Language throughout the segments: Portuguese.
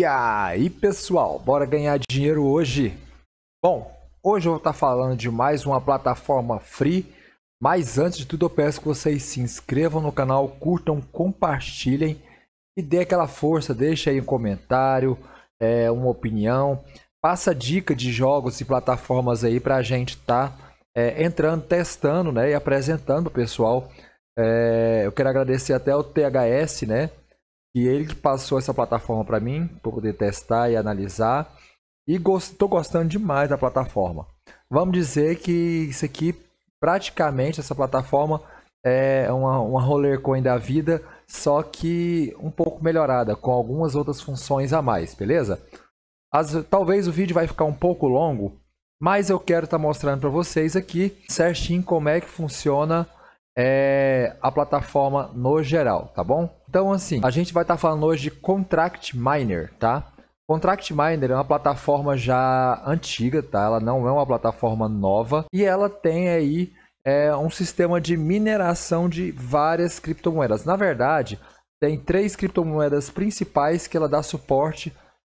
E aí, pessoal, bora ganhar dinheiro hoje? Bom, hoje eu vou estar tá falando de mais uma plataforma free, mas antes de tudo eu peço que vocês se inscrevam no canal, curtam, compartilhem e dê aquela força, Deixe aí um comentário, é, uma opinião, passa dica de jogos e plataformas aí pra gente tá é, entrando, testando né, e apresentando pessoal. É, eu quero agradecer até o THS, né? que ele que passou essa plataforma para mim, para poder testar e analisar. E estou gostando demais da plataforma. Vamos dizer que isso aqui, praticamente, essa plataforma é uma, uma roller coin da vida, só que um pouco melhorada, com algumas outras funções a mais, beleza? As, talvez o vídeo vai ficar um pouco longo, mas eu quero estar tá mostrando para vocês aqui certinho como é que funciona é, a plataforma no geral, tá bom? Então, assim, a gente vai estar tá falando hoje de Contract Miner, tá? Contract Miner é uma plataforma já antiga, tá? Ela não é uma plataforma nova e ela tem aí é, um sistema de mineração de várias criptomoedas. Na verdade, tem três criptomoedas principais que ela dá suporte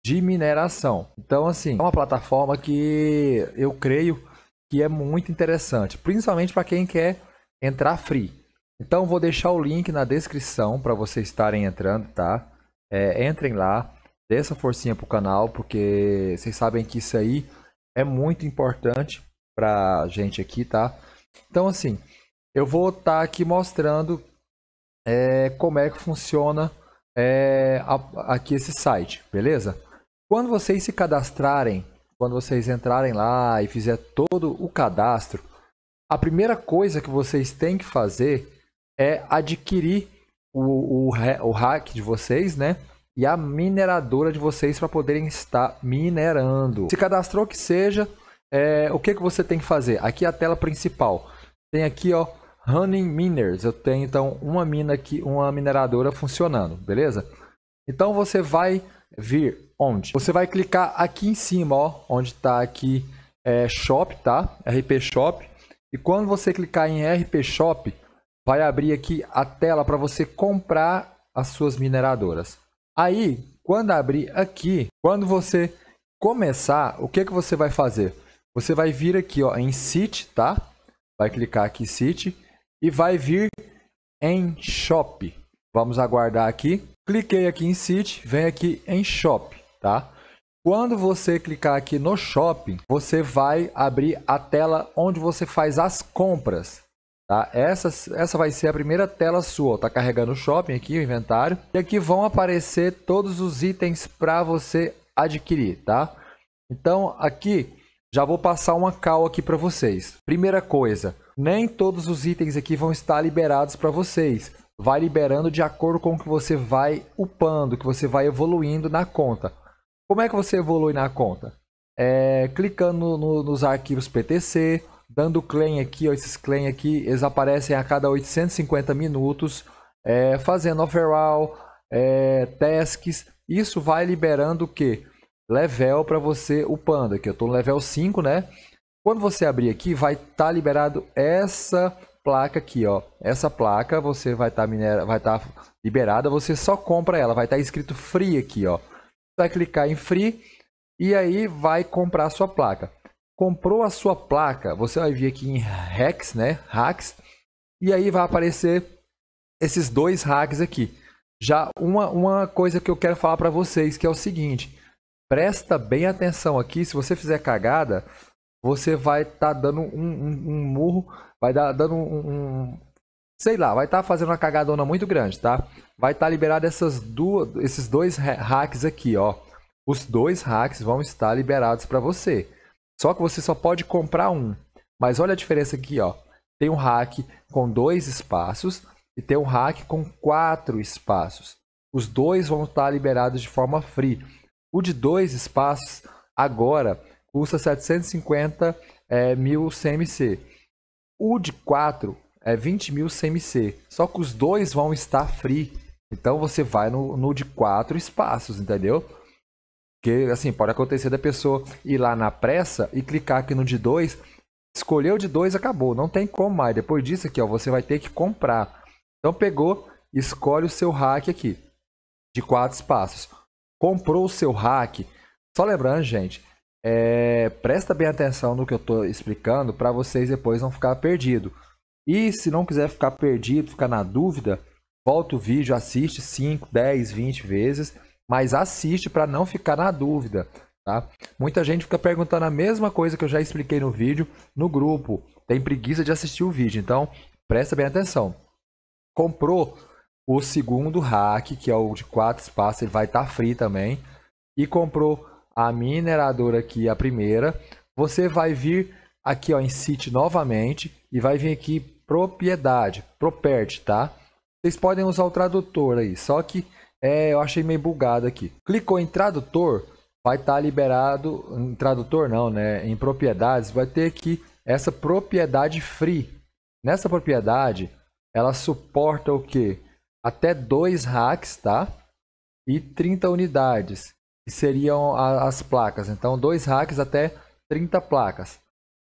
de mineração. Então, assim, é uma plataforma que eu creio que é muito interessante, principalmente para quem quer entrar free. Então vou deixar o link na descrição para vocês estarem entrando, tá? É, entrem lá, dê essa forcinha pro canal, porque vocês sabem que isso aí é muito importante pra gente aqui, tá? Então assim, eu vou estar tá aqui mostrando é, como é que funciona é, a, aqui esse site, beleza? Quando vocês se cadastrarem, quando vocês entrarem lá e fizer todo o cadastro, a primeira coisa que vocês têm que fazer é adquirir o, o, o hack de vocês, né? E a mineradora de vocês para poderem estar minerando. Se cadastrou que seja, é, o que, que você tem que fazer? Aqui é a tela principal. Tem aqui, ó, Running Miners. Eu tenho então uma mina aqui, uma mineradora funcionando, beleza? Então você vai vir onde? Você vai clicar aqui em cima, ó, onde está aqui é, Shop, tá? RP Shop. E quando você clicar em RP Shop, vai abrir aqui a tela para você comprar as suas mineradoras. Aí, quando abrir aqui, quando você começar, o que, que você vai fazer? Você vai vir aqui ó, em City, tá? Vai clicar aqui em City e vai vir em Shop. Vamos aguardar aqui. Cliquei aqui em City, vem aqui em Shop, tá? Quando você clicar aqui no shopping, você vai abrir a tela onde você faz as compras. Tá? Essa, essa vai ser a primeira tela sua. Tá carregando o shopping aqui, o inventário. E aqui vão aparecer todos os itens para você adquirir, tá? Então aqui já vou passar uma call aqui para vocês. Primeira coisa, nem todos os itens aqui vão estar liberados para vocês. Vai liberando de acordo com o que você vai upando, que você vai evoluindo na conta. Como é que você evolui na conta? É, clicando no, nos arquivos PTC, dando claim aqui, ó, esses claim aqui, eles aparecem a cada 850 minutos, é, fazendo overall, é, tasks, isso vai liberando o que? Level para você o panda, que eu estou no level 5, né? Quando você abrir aqui, vai estar tá liberado essa placa aqui, ó. Essa placa você vai estar tá minera... vai estar tá liberada, você só compra ela, vai estar tá escrito free aqui, ó vai clicar em free e aí vai comprar a sua placa. Comprou a sua placa, você vai vir aqui em hacks, né? Hacks. E aí vai aparecer esses dois hacks aqui. Já uma, uma coisa que eu quero falar para vocês, que é o seguinte. Presta bem atenção aqui, se você fizer cagada, você vai estar tá dando um, um, um, murro, vai dar dando um, um sei lá, vai estar tá fazendo uma cagadona muito grande, tá? Vai estar tá liberado essas duas, esses dois hacks aqui, ó. Os dois hacks vão estar liberados para você. Só que você só pode comprar um. Mas olha a diferença aqui, ó. Tem um hack com dois espaços e tem um hack com quatro espaços. Os dois vão estar tá liberados de forma free. O de dois espaços agora custa 750 é, eh, mil CMC. O de 4 é 20 mil CMC. Só que os dois vão estar free. Então você vai no, no de quatro espaços, entendeu? Que assim, pode acontecer da pessoa ir lá na pressa e clicar aqui no de dois. Escolheu de dois, acabou. Não tem como mais. Depois disso aqui, ó, você vai ter que comprar. Então pegou, escolhe o seu hack aqui. De quatro espaços. Comprou o seu hack. Só lembrando, gente, é, presta bem atenção no que eu estou explicando para vocês depois não ficar perdido. E se não quiser ficar perdido, ficar na dúvida, volta o vídeo, assiste 5, 10, 20 vezes, mas assiste para não ficar na dúvida, tá? Muita gente fica perguntando a mesma coisa que eu já expliquei no vídeo no grupo, tem preguiça de assistir o vídeo, então presta bem atenção. Comprou o segundo hack, que é o de quatro espaços, ele vai estar tá free também, e comprou a mineradora aqui, a primeira, você vai vir aqui ó, em City novamente e vai vir aqui propriedade, property, tá? Vocês podem usar o tradutor aí, só que é, eu achei meio bugado aqui. Clicou em tradutor, vai estar tá liberado, em tradutor não, né? Em propriedades, vai ter aqui essa propriedade free. Nessa propriedade, ela suporta o que? Até dois racks, tá? E 30 unidades, que seriam as placas. Então, dois racks até 30 placas.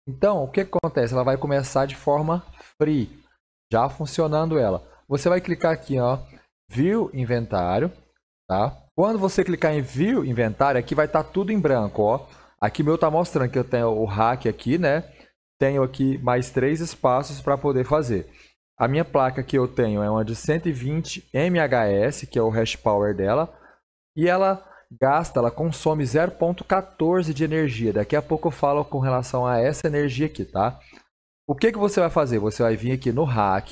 Então, o que acontece? Ela vai começar de forma free, já funcionando ela. Você vai clicar aqui, ó, View Inventário, tá? Quando você clicar em View Inventário, aqui vai estar tá tudo em branco, ó. Aqui meu tá mostrando que eu tenho o rack aqui, né? Tenho aqui mais três espaços para poder fazer. A minha placa que eu tenho é uma de 120 MHS, que é o hash power dela, e ela gasta, ela consome 0,14 de energia. Daqui a pouco eu falo com relação a essa energia aqui, tá? O que, que você vai fazer? Você vai vir aqui no hack,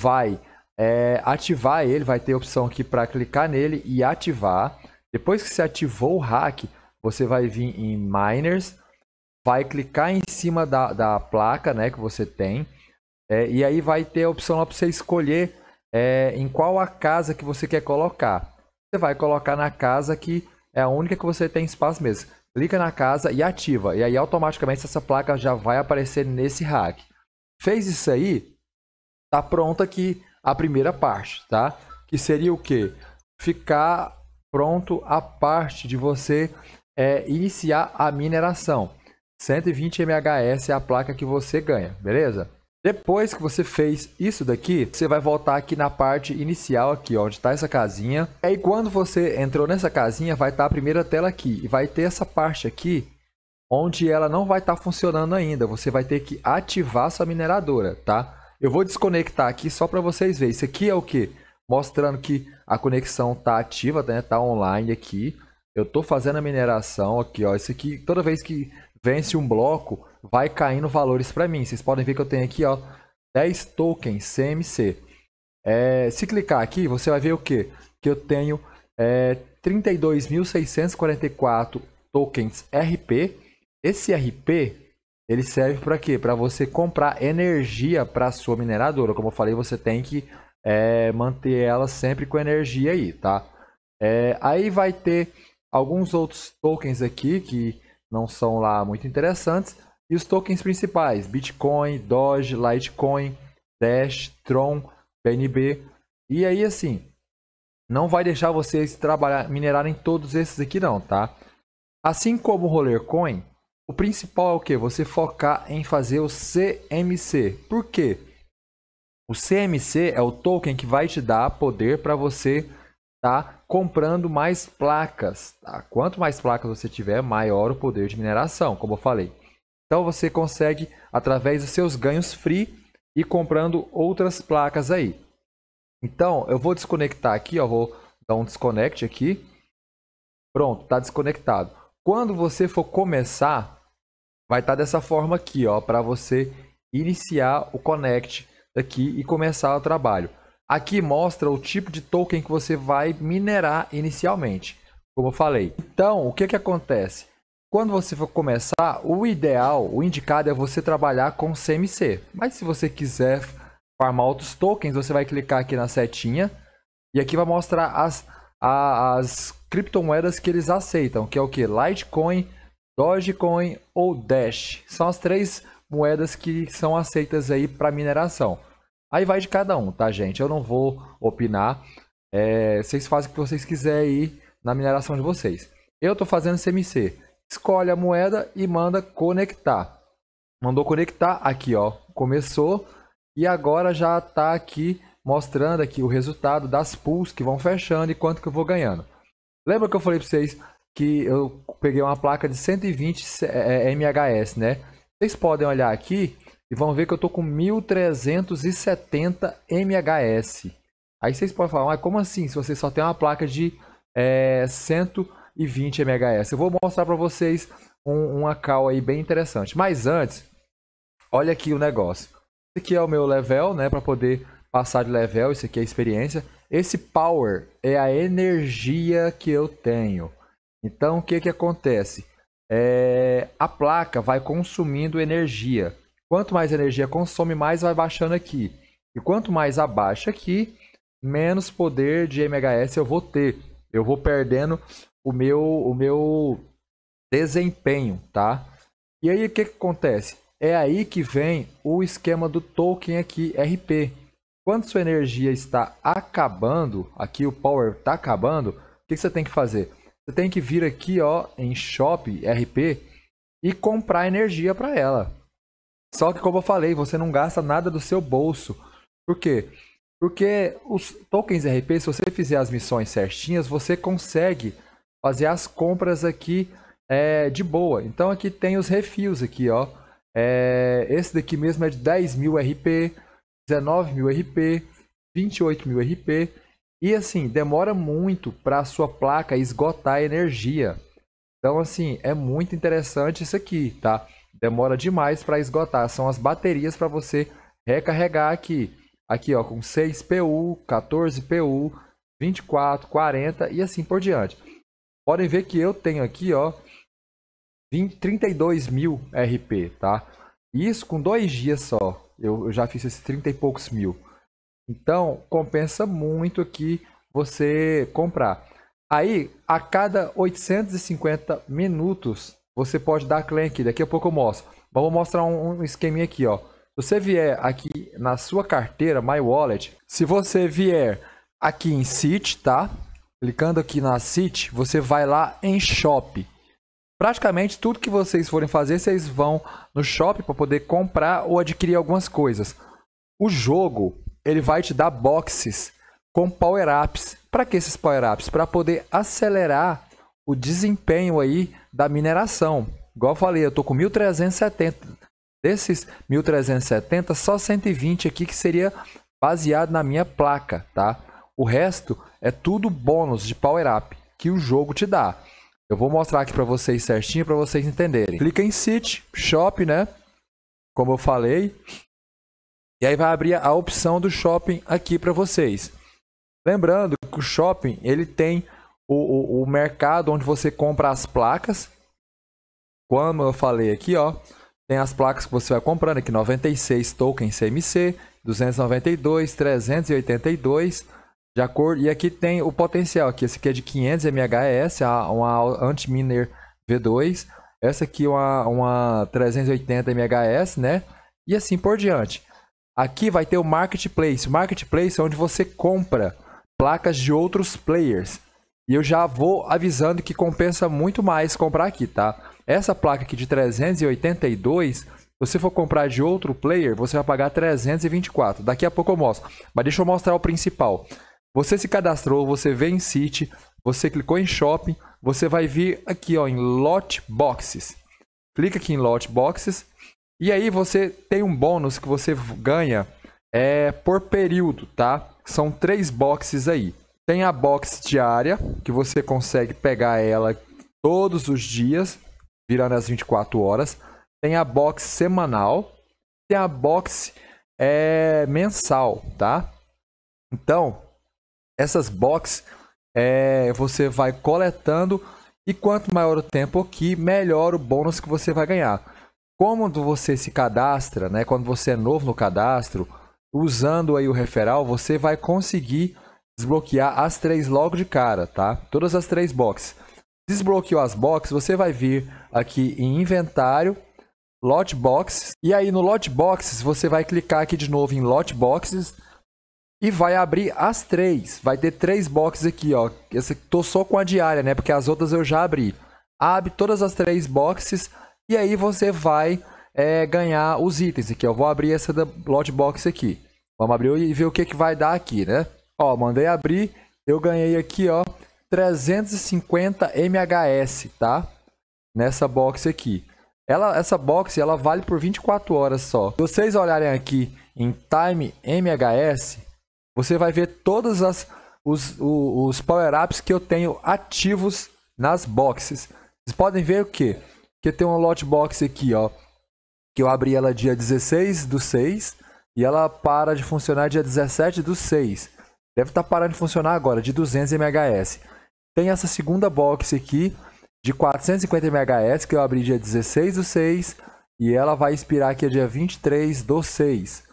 vai é, ativar ele, vai ter opção aqui para clicar nele e ativar. Depois que você ativou o hack, você vai vir em miners, vai clicar em cima da, da placa né, que você tem, é, e aí vai ter a opção para você escolher é, em qual a casa que você quer colocar você vai colocar na casa que é a única que você tem espaço mesmo. Clica na casa e ativa. E aí automaticamente essa placa já vai aparecer nesse rack. Fez isso aí, tá pronta aqui a primeira parte, tá? Que seria o que? Ficar pronto a parte de você é, iniciar a mineração. 120 mhs é a placa que você ganha, beleza? Depois que você fez isso daqui, você vai voltar aqui na parte inicial aqui, ó, onde está essa casinha. E aí quando você entrou nessa casinha, vai estar tá a primeira tela aqui e vai ter essa parte aqui onde ela não vai estar tá funcionando ainda. Você vai ter que ativar sua mineradora, tá? Eu vou desconectar aqui só para vocês verem. Isso aqui é o que? Mostrando que a conexão está ativa, né? Está online aqui. Eu estou fazendo a mineração aqui, ó. Isso aqui, toda vez que vence um bloco, vai caindo valores para mim. Vocês podem ver que eu tenho aqui, ó, 10 tokens CMC. É, se clicar aqui, você vai ver o que? Que eu tenho é, 32.644 tokens RP. Esse RP ele serve para quê? Para você comprar energia para sua mineradora. Como eu falei, você tem que é, manter ela sempre com energia aí, tá? É, aí vai ter alguns outros tokens aqui que não são lá muito interessantes, e os tokens principais, Bitcoin, Doge, Litecoin, Dash, Tron, BNB. E aí assim, não vai deixar vocês trabalhar, minerarem todos esses aqui não, tá? Assim como o Rollercoin o principal é o que? Você focar em fazer o CMC. Por quê? O CMC é o token que vai te dar poder para você tá comprando mais placas. Tá? Quanto mais placas você tiver, maior o poder de mineração, como eu falei. Então você consegue, através dos seus ganhos free, e comprando outras placas aí. Então eu vou desconectar aqui, ó, vou dar um desconect aqui. Pronto, está desconectado. Quando você for começar, vai estar tá dessa forma aqui, ó, para você iniciar o connect aqui e começar o trabalho. Aqui mostra o tipo de token que você vai minerar inicialmente, como eu falei. Então, o que, que acontece? Quando você for começar, o ideal, o indicado é você trabalhar com CMC. Mas se você quiser farmar outros tokens, você vai clicar aqui na setinha e aqui vai mostrar as, a, as criptomoedas que eles aceitam, que é o que? Litecoin, Dogecoin ou Dash. São as três moedas que são aceitas aí para mineração. Aí vai de cada um, tá gente? Eu não vou opinar. É, vocês fazem o que vocês quiserem aí na mineração de vocês. Eu estou fazendo CMC escolhe a moeda e manda conectar. Mandou conectar aqui, ó. Começou e agora já está aqui mostrando aqui o resultado das pools que vão fechando e quanto que eu vou ganhando. Lembra que eu falei para vocês que eu peguei uma placa de 120 é, é, MHS, né? Vocês podem olhar aqui e vão ver que eu estou com 1370 MHS. Aí vocês podem falar, mas como assim? Se você só tem uma placa de é, 120 e 20 MHz. Eu vou mostrar para vocês um, uma cal aí bem interessante. Mas antes, olha aqui o negócio. Esse aqui é o meu level, né, para poder passar de level, isso aqui é experiência. Esse power é a energia que eu tenho. Então, o que que acontece? É, a placa vai consumindo energia. Quanto mais energia consome, mais vai baixando aqui. E quanto mais abaixa aqui, menos poder de MHz eu vou ter. Eu vou perdendo o meu, o meu desempenho, tá? E aí o que, que acontece? É aí que vem o esquema do token aqui, RP. Quando sua energia está acabando, aqui o power está acabando, o que, que você tem que fazer? Você tem que vir aqui ó, em Shop RP e comprar energia para ela. Só que, como eu falei, você não gasta nada do seu bolso. Por quê? Porque os tokens RP, se você fizer as missões certinhas, você consegue fazer as compras aqui é, de boa. Então aqui tem os refios aqui, ó. É, esse daqui mesmo é de 10.000 mil RP, 19.000 mil RP, 28.000 mil RP. E assim, demora muito para a sua placa esgotar energia. Então assim, é muito interessante isso aqui, tá? Demora demais para esgotar. São as baterias para você recarregar aqui. Aqui ó, com 6 PU, 14 PU, 24, 40 e assim por diante podem ver que eu tenho aqui, ó, 20, 32 mil RP, tá? Isso com dois dias só. Eu, eu já fiz esses 30 e poucos mil. Então, compensa muito aqui você comprar. Aí, a cada 850 minutos, você pode dar claim aqui. Daqui a pouco eu mostro. Vamos mostrar um, um esqueminha aqui, ó. Se você vier aqui na sua carteira, My Wallet, se você vier aqui em City, tá? Clicando aqui na City, você vai lá em Shop. Praticamente tudo que vocês forem fazer, vocês vão no Shop para poder comprar ou adquirir algumas coisas. O jogo, ele vai te dar boxes com power-ups. Para que esses power-ups? Para poder acelerar o desempenho aí da mineração. Igual eu falei, eu tô com 1370. Desses 1370, só 120 aqui que seria baseado na minha placa, tá? O resto é tudo bônus de power up que o jogo te dá. Eu vou mostrar aqui para vocês certinho para vocês entenderem. Clica em City, Shop, né? Como eu falei. E aí vai abrir a opção do shopping aqui para vocês. Lembrando que o shopping ele tem o, o, o, mercado onde você compra as placas. Como eu falei aqui, ó, tem as placas que você vai comprando aqui: 96 tokens CMC, 292, 382. De acordo, e aqui tem o potencial aqui. Esse aqui é de 500 MHS, uma miner V2. Essa aqui é uma, uma 380 MHS, né? E assim por diante. Aqui vai ter o marketplace. O marketplace é onde você compra placas de outros players. E eu já vou avisando que compensa muito mais comprar aqui, tá? Essa placa aqui de 382, se você for comprar de outro player, você vai pagar 324. Daqui a pouco eu mostro. Mas deixa eu mostrar o principal. Você se cadastrou, você vem em City, você clicou em Shopping, você vai vir aqui ó, em Lot Boxes. Clica aqui em Lot Boxes e aí você tem um bônus que você ganha é, por período, tá? São três boxes aí. Tem a box diária, que você consegue pegar ela todos os dias, virando as 24 horas. Tem a box semanal, tem a box é, mensal, tá? Então, essas boxes é, você vai coletando e quanto maior o tempo aqui, melhor o bônus que você vai ganhar. Como você se cadastra, né, quando você é novo no cadastro, usando aí o referral, você vai conseguir desbloquear as três logo de cara, tá? Todas as três boxes. Desbloqueou as boxes, você vai vir aqui em inventário, lot boxes, e aí no lot boxes você vai clicar aqui de novo em lot boxes e vai abrir as três. Vai ter três boxes aqui, ó. Essa, tô só com a diária, né? Porque as outras eu já abri. Abre todas as três boxes. E aí você vai é, ganhar os itens aqui. Eu vou abrir essa da lot box aqui. Vamos abrir e ver o que, que vai dar aqui, né? Ó, mandei abrir. Eu ganhei aqui, ó, 350 MHS, tá? Nessa box aqui. Ela, essa box ela vale por 24 horas só. Se vocês olharem aqui em Time MHS, você vai ver todos as, os, os power-ups que eu tenho ativos nas boxes. Vocês podem ver o que? Que tem uma lot box aqui, ó. Que eu abri ela dia 16 do 6 e ela para de funcionar dia 17 do 6. Deve estar tá parando de funcionar agora, de 200 mhs. Tem essa segunda box aqui, de 450 mhs que eu abri dia 16 do 6 e ela vai expirar aqui dia 23 do 6.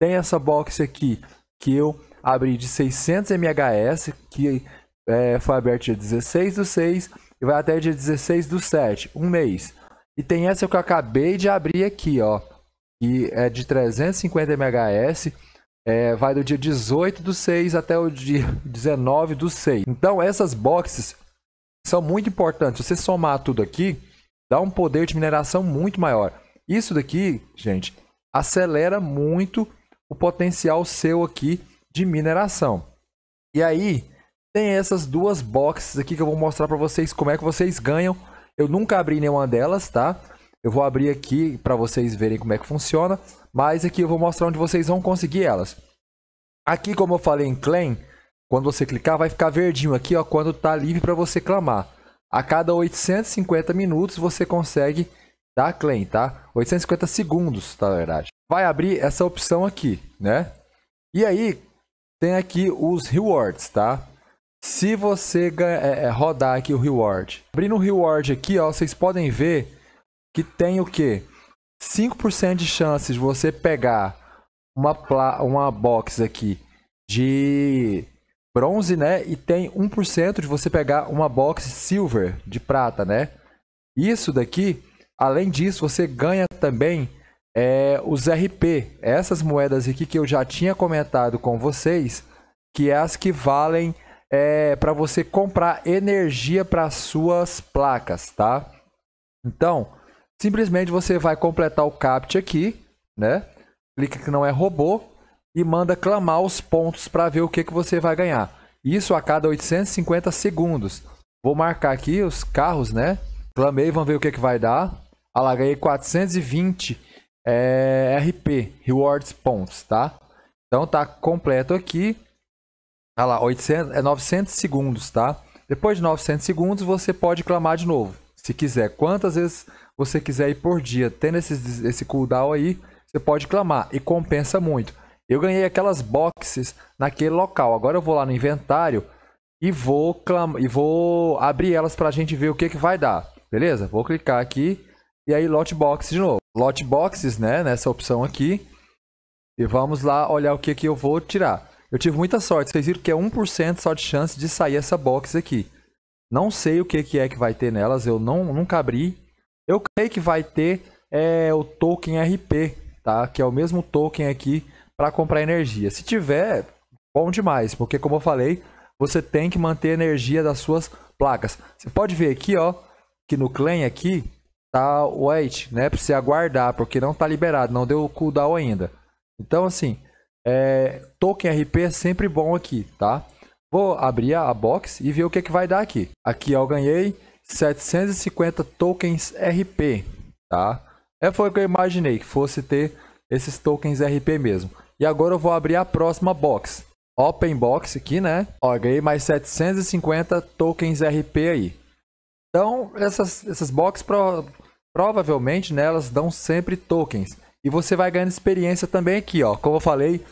Tem essa box aqui que eu abri de 600 mhs que é, foi aberto dia 16 do 6 e vai até dia 16 do 7, um mês. E tem essa que eu acabei de abrir aqui, ó, que é de 350 mhs é, vai do dia 18 do 6 até o dia 19 do 6. Então essas boxes são muito importantes. Se você somar tudo aqui, dá um poder de mineração muito maior. Isso daqui, gente, acelera muito o potencial seu aqui de mineração. E aí tem essas duas boxes aqui que eu vou mostrar para vocês como é que vocês ganham. Eu nunca abri nenhuma delas, tá? Eu vou abrir aqui para vocês verem como é que funciona, mas aqui eu vou mostrar onde vocês vão conseguir elas. Aqui, como eu falei em claim, quando você clicar vai ficar verdinho aqui, ó, quando tá livre para você clamar. A cada 850 minutos você consegue dar claim, tá? 850 segundos, tá, na verdade vai abrir essa opção aqui, né? E aí tem aqui os rewards, tá? Se você é, é, rodar aqui o reward, abrindo o reward aqui, ó, vocês podem ver que tem o que? 5% de chances de você pegar uma, uma box aqui de bronze, né? E tem 1% de você pegar uma box silver de prata, né? Isso daqui, além disso, você ganha também é, os RP, essas moedas aqui que eu já tinha comentado com vocês, que é as que valem é, para você comprar energia para suas placas, tá? Então, simplesmente você vai completar o CAPT aqui, né? Clica que não é robô e manda clamar os pontos para ver o que, que você vai ganhar. Isso a cada 850 segundos. Vou marcar aqui os carros, né? Clamei, vamos ver o que, que vai dar. Ah lá, ganhei 420 é, RP, Rewards Points, tá? Então tá completo aqui. Olha tá lá, 800, é 900 segundos, tá? Depois de 900 segundos, você pode clamar de novo, se quiser. Quantas vezes você quiser ir por dia, tendo esse, esse cooldown aí, você pode clamar e compensa muito. Eu ganhei aquelas boxes naquele local. Agora eu vou lá no inventário e vou clamar, e vou abrir elas para a gente ver o que, que vai dar. Beleza? Vou clicar aqui e aí lot box de novo. Lot boxes, né, nessa opção aqui. E vamos lá olhar o que, que eu vou tirar. Eu tive muita sorte, vocês viram que é 1% só de chance de sair essa box aqui. Não sei o que, que é que vai ter nelas, eu não, nunca abri. Eu creio que vai ter é, o token RP, tá? Que é o mesmo token aqui para comprar energia. Se tiver, bom demais, porque como eu falei, você tem que manter a energia das suas placas. Você pode ver aqui, ó, que no clan aqui, tá wait, né? Precisa aguardar, porque não tá liberado, não deu o cooldown ainda. Então, assim, é, token RP é sempre bom aqui, tá? Vou abrir a box e ver o que, é que vai dar aqui. Aqui eu ganhei 750 tokens RP, tá? É foi o que eu imaginei, que fosse ter esses tokens RP mesmo. E agora eu vou abrir a próxima box. Open box aqui, né? Ó, ganhei mais 750 tokens RP aí. Então, essas, essas boxes pro, provavelmente nelas né, dão sempre tokens. E você vai ganhando experiência também aqui, ó. Como eu falei,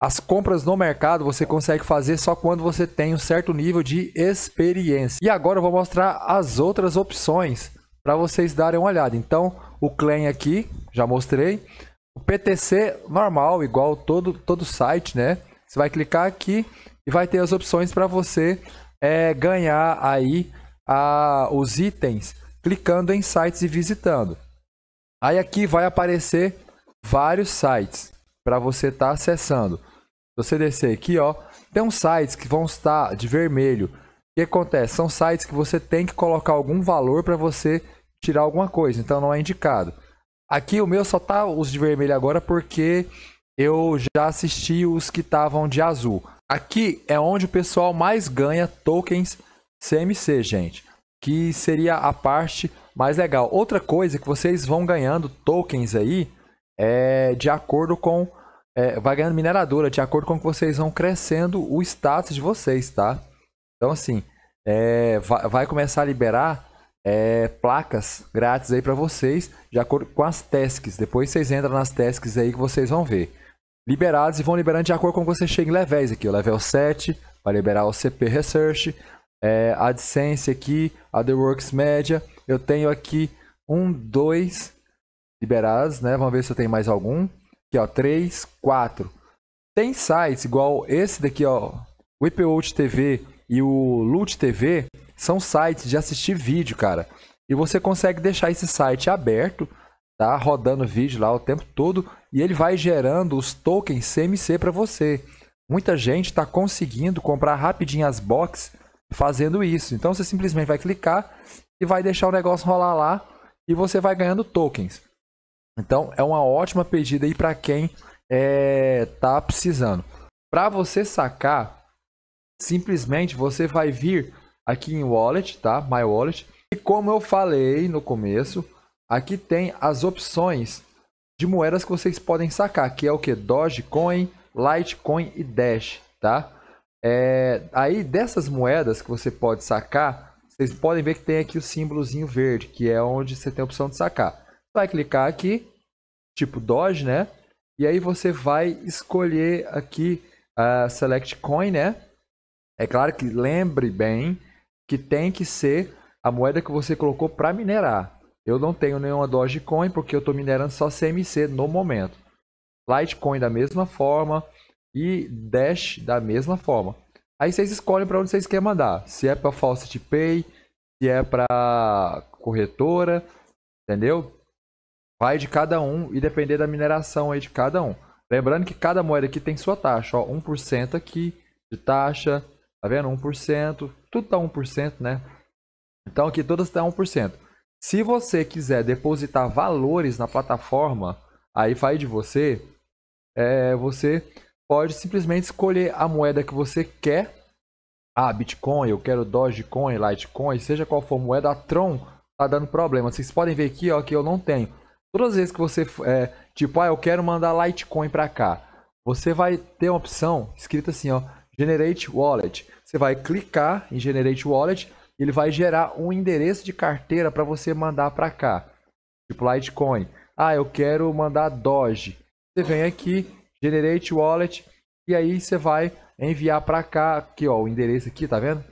as compras no mercado você consegue fazer só quando você tem um certo nível de experiência. E agora eu vou mostrar as outras opções para vocês darem uma olhada. Então, o claim aqui, já mostrei. O PTC normal, igual todo todo site, né? Você vai clicar aqui e vai ter as opções para você é, ganhar aí a, os itens clicando em sites e visitando. Aí aqui vai aparecer vários sites para você estar tá acessando. Se você descer aqui, ó, tem uns sites que vão estar de vermelho. O que acontece? São sites que você tem que colocar algum valor para você tirar alguma coisa, então não é indicado. Aqui o meu só tá os de vermelho agora porque eu já assisti os que estavam de azul. Aqui é onde o pessoal mais ganha tokens CMC, gente, que seria a parte mais legal. Outra coisa que vocês vão ganhando tokens aí é de acordo com é, vai ganhando mineradora de acordo com que vocês vão crescendo o status de vocês, tá? Então assim, é, vai, vai, começar a liberar é, placas grátis aí para vocês de acordo com as tasks. Depois vocês entram nas tasks aí que vocês vão ver. Liberados e vão liberando de acordo com que você chega em levéis aqui. O level 7 vai liberar o CP Research, é, AdSense aqui, AdWorks média. Eu tenho aqui um, dois liberados, né? Vamos ver se eu tenho mais algum. Aqui, ó, três, quatro. Tem sites igual esse daqui, ó, o IPOut TV e o Lut TV são sites de assistir vídeo, cara. E você consegue deixar esse site aberto, tá? Rodando vídeo lá o tempo todo e ele vai gerando os tokens CMC para você. Muita gente está conseguindo comprar rapidinho as boxes fazendo isso. Então você simplesmente vai clicar e vai deixar o negócio rolar lá e você vai ganhando tokens. Então é uma ótima pedida aí para quem é, tá precisando. Para você sacar, simplesmente você vai vir aqui em Wallet, tá? My Wallet. E como eu falei no começo, aqui tem as opções de moedas que vocês podem sacar, que é o que Dogecoin, Litecoin e Dash, tá? É, aí dessas moedas que você pode sacar, vocês podem ver que tem aqui o símbolozinho verde, que é onde você tem a opção de sacar. Vai clicar aqui, tipo Doge, né? E aí você vai escolher aqui a uh, Select Coin, né? É claro que lembre bem que tem que ser a moeda que você colocou para minerar. Eu não tenho nenhuma Dogecoin porque eu estou minerando só CMC no momento. Litecoin da mesma forma, e Dash da mesma forma. Aí vocês escolhem para onde vocês querem mandar. Se é para Faucet Pay, se é para corretora, entendeu? Vai de cada um e depender da mineração aí de cada um. Lembrando que cada moeda aqui tem sua taxa, ó, 1% aqui de taxa, tá vendo? 1%, tudo tá 1%, né? Então aqui todas tá por 1%. Se você quiser depositar valores na plataforma, aí vai de você, é, você pode simplesmente escolher a moeda que você quer. Ah, Bitcoin, eu quero Dogecoin, Litecoin, seja qual for a moeda, a Tron tá dando problema. Vocês podem ver aqui, ó, que eu não tenho. Todas as vezes que você, é, tipo, ah, eu quero mandar Litecoin para cá, você vai ter uma opção escrita assim, ó, Generate Wallet. Você vai clicar em Generate Wallet, ele vai gerar um endereço de carteira para você mandar para cá, tipo Litecoin. Ah, eu quero mandar Doge. Você vem aqui, Generate Wallet. E aí você vai enviar para cá, aqui ó, o endereço aqui, tá vendo?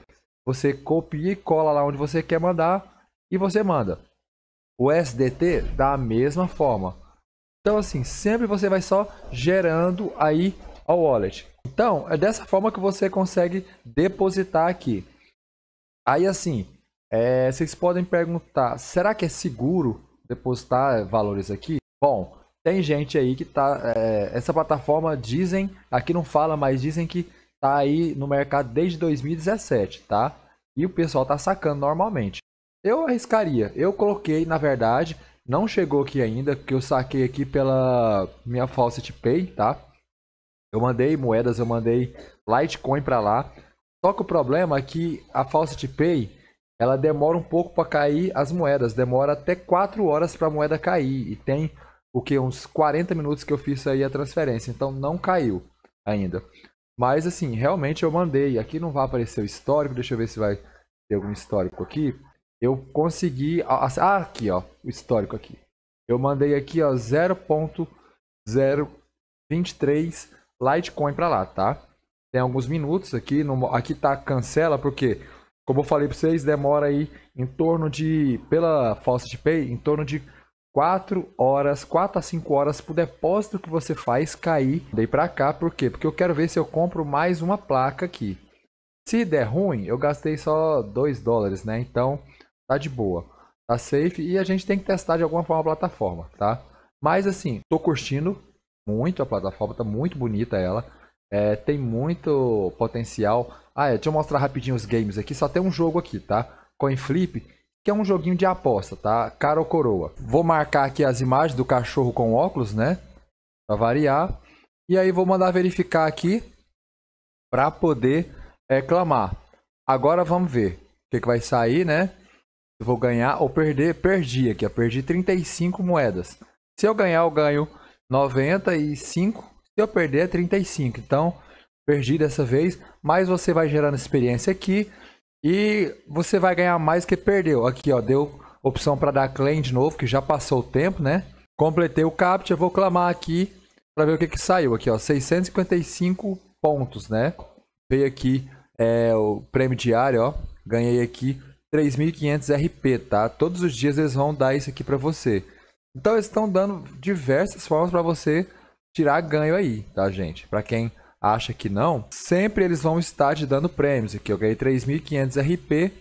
Você copia e cola lá onde você quer mandar e você manda. O SDT da mesma forma. Então assim, sempre você vai só gerando aí a wallet. Então, é dessa forma que você consegue depositar aqui. Aí assim, é, vocês podem perguntar, será que é seguro depositar valores aqui? Bom, tem gente aí que tá. É, essa plataforma dizem, aqui não fala, mas dizem que tá aí no mercado desde 2017, tá? E o pessoal tá sacando normalmente. Eu arriscaria. Eu coloquei, na verdade, não chegou aqui ainda, que eu saquei aqui pela minha Faucet Pay, tá? Eu mandei moedas, eu mandei Litecoin para lá. Só que o problema é que a Faucet Pay, ela demora um pouco para cair as moedas, demora até 4 horas para a moeda cair e tem o que uns 40 minutos que eu fiz aí a transferência, então não caiu ainda. Mas assim, realmente eu mandei, aqui não vai aparecer o histórico, deixa eu ver se vai ter algum histórico aqui. Eu consegui, ah, aqui ó, o histórico aqui. Eu mandei aqui ó 0.023 Litecoin para lá, tá? Tem alguns minutos aqui, no, aqui tá cancela porque como eu falei para vocês, demora aí em torno de pela Faucet Pay, em torno de 4 horas, 4 a 5 horas pro depósito que você faz cair. Dei para cá, por quê? Porque eu quero ver se eu compro mais uma placa aqui. Se der ruim, eu gastei só 2 dólares, né? Então, tá de boa. Tá safe e a gente tem que testar de alguma forma a plataforma, tá? Mas assim, tô curtindo muito a plataforma, tá muito bonita ela. É, tem muito potencial. Ah, é, deixa eu mostrar rapidinho os games aqui. Só tem um jogo aqui, tá? Coin Flip que é um joguinho de aposta, tá? Cara ou coroa. Vou marcar aqui as imagens do cachorro com óculos, né? Pra variar. E aí vou mandar verificar aqui para poder reclamar. É, Agora vamos ver o que, que vai sair, né? Eu vou ganhar ou perder. Perdi aqui, eu perdi 35 moedas. Se eu ganhar, eu ganho 95. Se eu perder, é 35. Então, perdi dessa vez. Mas você vai gerando experiência aqui. E você vai ganhar mais que perdeu. Aqui, ó, deu opção para dar claim de novo, que já passou o tempo, né? Completei o captcha, vou clamar aqui para ver o que que saiu aqui, ó, 655 pontos, né? Veio aqui é, o prêmio diário, ó. Ganhei aqui 3.500 RP, tá? Todos os dias eles vão dar isso aqui para você. Então eles estão dando diversas formas para você tirar ganho aí, tá, gente? Para quem acha que não, sempre eles vão estar te dando prêmios. Aqui eu ganhei 3.500 RP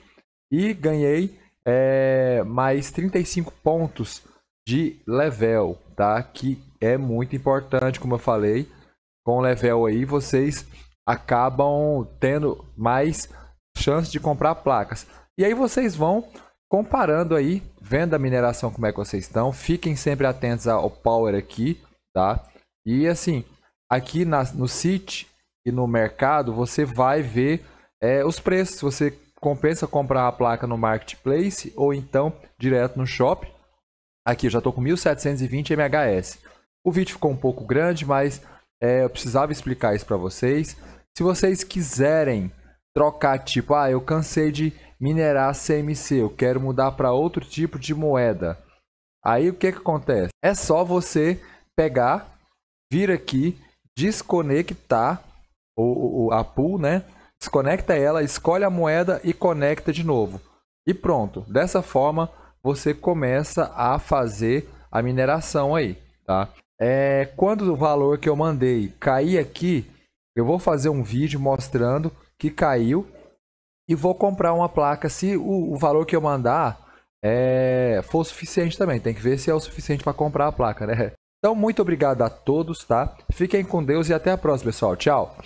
e ganhei é, mais 35 pontos de level, tá? Que é muito importante, como eu falei. Com o level aí, vocês acabam tendo mais chance de comprar placas. E aí vocês vão comparando aí, vendo a mineração como é que vocês estão. Fiquem sempre atentos ao power aqui, tá? E assim, Aqui na, no site e no mercado, você vai ver é, os preços. Você compensa comprar a placa no marketplace ou então direto no shop Aqui eu já estou com 1720 MHS. O vídeo ficou um pouco grande, mas é, eu precisava explicar isso para vocês. Se vocês quiserem trocar tipo, ah, eu cansei de minerar CMC, eu quero mudar para outro tipo de moeda. Aí o que, que acontece? É só você pegar, vir aqui desconectar o, o, a pool, né? Desconecta ela, escolhe a moeda e conecta de novo. E pronto. Dessa forma, você começa a fazer a mineração aí, tá? É, quando o valor que eu mandei cair aqui, eu vou fazer um vídeo mostrando que caiu e vou comprar uma placa. Se o, o valor que eu mandar é, for suficiente também, tem que ver se é o suficiente para comprar a placa, né? Então, muito obrigado a todos, tá? Fiquem com Deus e até a próxima, pessoal. Tchau!